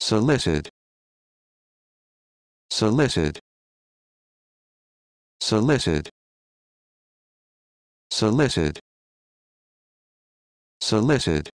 solicit solicit solicit solicit solicit